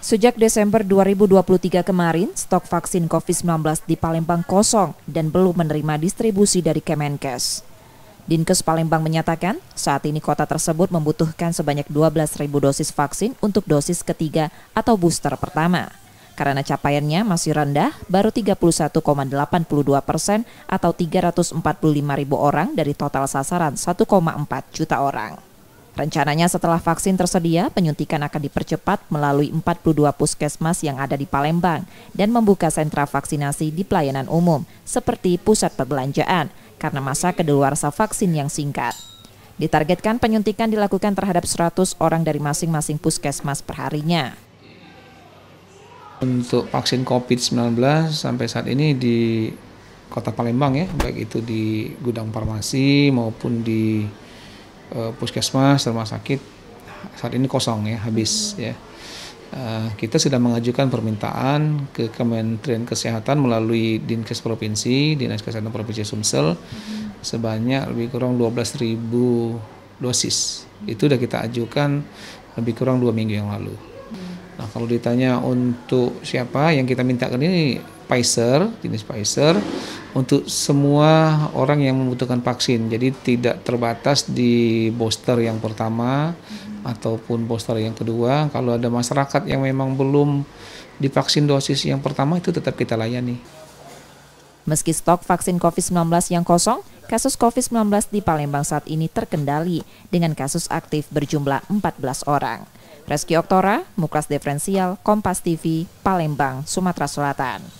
Sejak Desember 2023 kemarin, stok vaksin COVID-19 di Palembang kosong dan belum menerima distribusi dari Kemenkes. Dinkes Palembang menyatakan, saat ini kota tersebut membutuhkan sebanyak 12.000 dosis vaksin untuk dosis ketiga atau booster pertama. Karena capaiannya masih rendah, baru 31,82 persen atau 345.000 orang dari total sasaran 1,4 juta orang. Rencananya setelah vaksin tersedia, penyuntikan akan dipercepat melalui 42 puskesmas yang ada di Palembang dan membuka sentra vaksinasi di pelayanan umum seperti pusat perbelanjaan karena masa kedaluarsa vaksin yang singkat. Ditargetkan penyuntikan dilakukan terhadap 100 orang dari masing-masing puskesmas perharinya. Untuk vaksin COVID-19 sampai saat ini di Kota Palembang ya, baik itu di gudang farmasi maupun di Eh, puskesmas rumah sakit saat ini kosong ya habis hmm. ya uh, kita sudah mengajukan permintaan ke Kementerian Kesehatan melalui Dinkes Provinsi Dinas Kesehatan Provinsi Sumsel hmm. sebanyak lebih kurang 12.000 dosis hmm. itu sudah kita ajukan lebih kurang dua minggu yang lalu. Nah kalau ditanya untuk siapa yang kita mintakan ini Pfizer, jenis Pfizer untuk semua orang yang membutuhkan vaksin. Jadi tidak terbatas di booster yang pertama hmm. ataupun booster yang kedua. Kalau ada masyarakat yang memang belum divaksin dosis yang pertama itu tetap kita layani. Meski stok vaksin COVID-19 yang kosong, kasus COVID-19 di Palembang saat ini terkendali dengan kasus aktif berjumlah 14 orang. Reski Oktora, Muklas Diferensial, Kompas TV, Palembang, Sumatera Selatan.